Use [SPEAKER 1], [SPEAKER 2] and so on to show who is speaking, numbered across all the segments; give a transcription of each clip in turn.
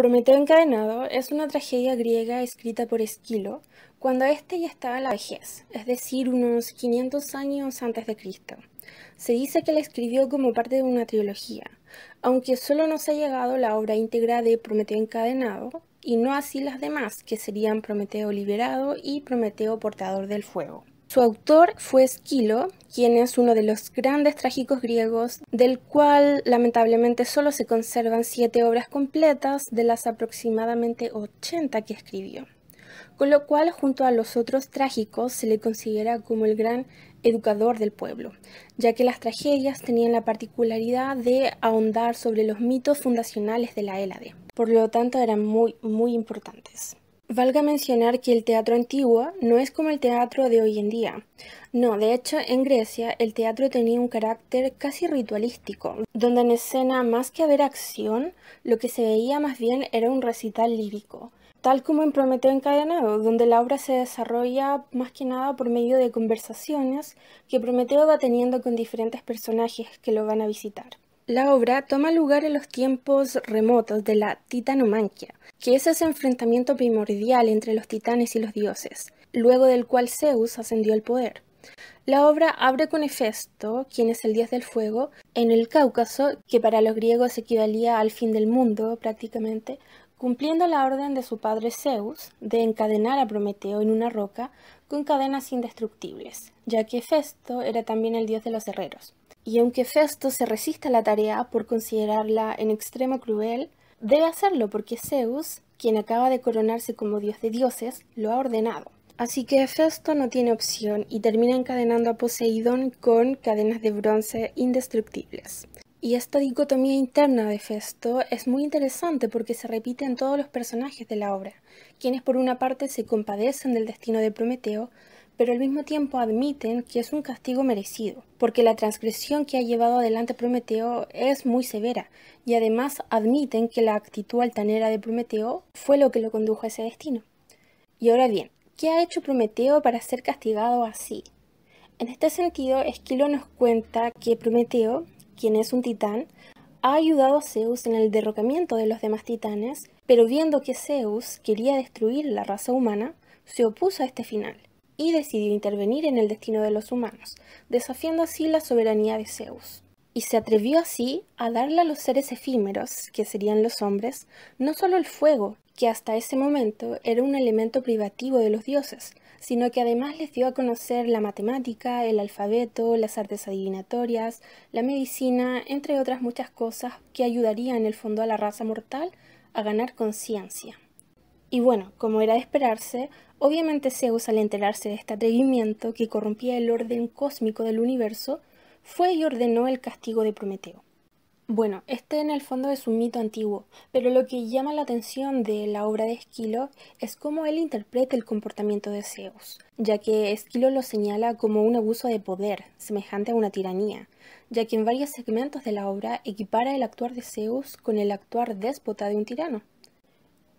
[SPEAKER 1] Prometeo encadenado es una tragedia griega escrita por Esquilo cuando éste ya estaba en la vejez, es decir, unos 500 años antes de Cristo. Se dice que la escribió como parte de una trilogía, aunque solo nos ha llegado la obra íntegra de Prometeo encadenado y no así las demás, que serían Prometeo liberado y Prometeo portador del fuego. Su autor fue Esquilo, quien es uno de los grandes trágicos griegos, del cual lamentablemente solo se conservan siete obras completas de las aproximadamente 80 que escribió, con lo cual junto a los otros trágicos se le considera como el gran educador del pueblo, ya que las tragedias tenían la particularidad de ahondar sobre los mitos fundacionales de la Hélade, por lo tanto eran muy, muy importantes. Valga mencionar que el teatro antiguo no es como el teatro de hoy en día. No, de hecho, en Grecia el teatro tenía un carácter casi ritualístico, donde en escena, más que haber acción, lo que se veía más bien era un recital lírico, tal como en Prometeo Encadenado, donde la obra se desarrolla más que nada por medio de conversaciones que Prometeo va teniendo con diferentes personajes que lo van a visitar. La obra toma lugar en los tiempos remotos de la titanomanquia, que es ese enfrentamiento primordial entre los titanes y los dioses, luego del cual Zeus ascendió al poder. La obra abre con Hefesto, quien es el dios del fuego, en el Cáucaso, que para los griegos equivalía al fin del mundo prácticamente, cumpliendo la orden de su padre Zeus de encadenar a Prometeo en una roca con cadenas indestructibles, ya que Hefesto era también el dios de los herreros. Y aunque Hefesto se resista a la tarea por considerarla en extremo cruel, debe hacerlo porque Zeus, quien acaba de coronarse como dios de dioses, lo ha ordenado. Así que Hefesto no tiene opción y termina encadenando a Poseidón con cadenas de bronce indestructibles. Y esta dicotomía interna de Festo es muy interesante porque se repite en todos los personajes de la obra, quienes por una parte se compadecen del destino de Prometeo, pero al mismo tiempo admiten que es un castigo merecido, porque la transgresión que ha llevado adelante Prometeo es muy severa, y además admiten que la actitud altanera de Prometeo fue lo que lo condujo a ese destino. Y ahora bien, ¿qué ha hecho Prometeo para ser castigado así? En este sentido, Esquilo nos cuenta que Prometeo quien es un titán, ha ayudado a Zeus en el derrocamiento de los demás titanes, pero viendo que Zeus quería destruir la raza humana, se opuso a este final y decidió intervenir en el destino de los humanos, desafiando así la soberanía de Zeus. Y se atrevió así a darle a los seres efímeros, que serían los hombres, no solo el fuego, que hasta ese momento era un elemento privativo de los dioses, sino que además les dio a conocer la matemática, el alfabeto, las artes adivinatorias, la medicina, entre otras muchas cosas que ayudaría en el fondo a la raza mortal a ganar conciencia. Y bueno, como era de esperarse, obviamente Zeus al enterarse de este atrevimiento que corrompía el orden cósmico del universo, fue y ordenó el castigo de Prometeo. Bueno, este en el fondo es un mito antiguo, pero lo que llama la atención de la obra de Esquilo es cómo él interpreta el comportamiento de Zeus, ya que Esquilo lo señala como un abuso de poder, semejante a una tiranía, ya que en varios segmentos de la obra equipara el actuar de Zeus con el actuar déspota de un tirano.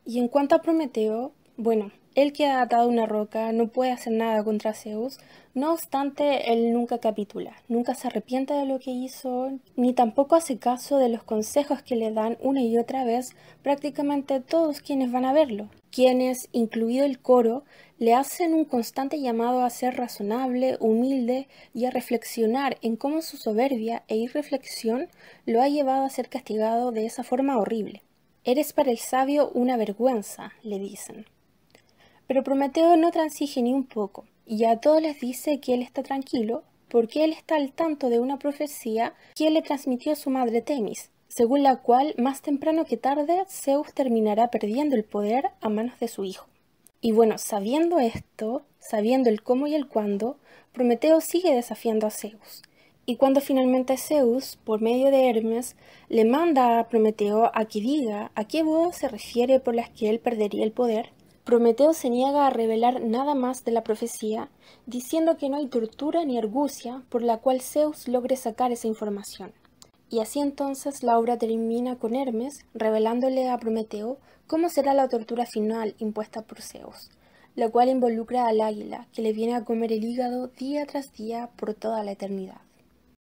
[SPEAKER 1] Y en cuanto a Prometeo, bueno, el que ha atado una roca no puede hacer nada contra Zeus, no obstante, él nunca capitula, nunca se arrepiente de lo que hizo, ni tampoco hace caso de los consejos que le dan una y otra vez prácticamente todos quienes van a verlo, quienes, incluido el coro, le hacen un constante llamado a ser razonable, humilde y a reflexionar en cómo su soberbia e irreflexión lo ha llevado a ser castigado de esa forma horrible. Eres para el sabio una vergüenza, le dicen. Pero Prometeo no transige ni un poco, y a todos les dice que él está tranquilo, porque él está al tanto de una profecía que le transmitió su madre Temis, según la cual más temprano que tarde Zeus terminará perdiendo el poder a manos de su hijo. Y bueno, sabiendo esto, sabiendo el cómo y el cuándo, Prometeo sigue desafiando a Zeus. Y cuando finalmente Zeus, por medio de Hermes, le manda a Prometeo a que diga a qué bodas se refiere por las que él perdería el poder, Prometeo se niega a revelar nada más de la profecía, diciendo que no hay tortura ni argucia por la cual Zeus logre sacar esa información. Y así entonces la obra termina con Hermes revelándole a Prometeo cómo será la tortura final impuesta por Zeus, la cual involucra al águila que le viene a comer el hígado día tras día por toda la eternidad.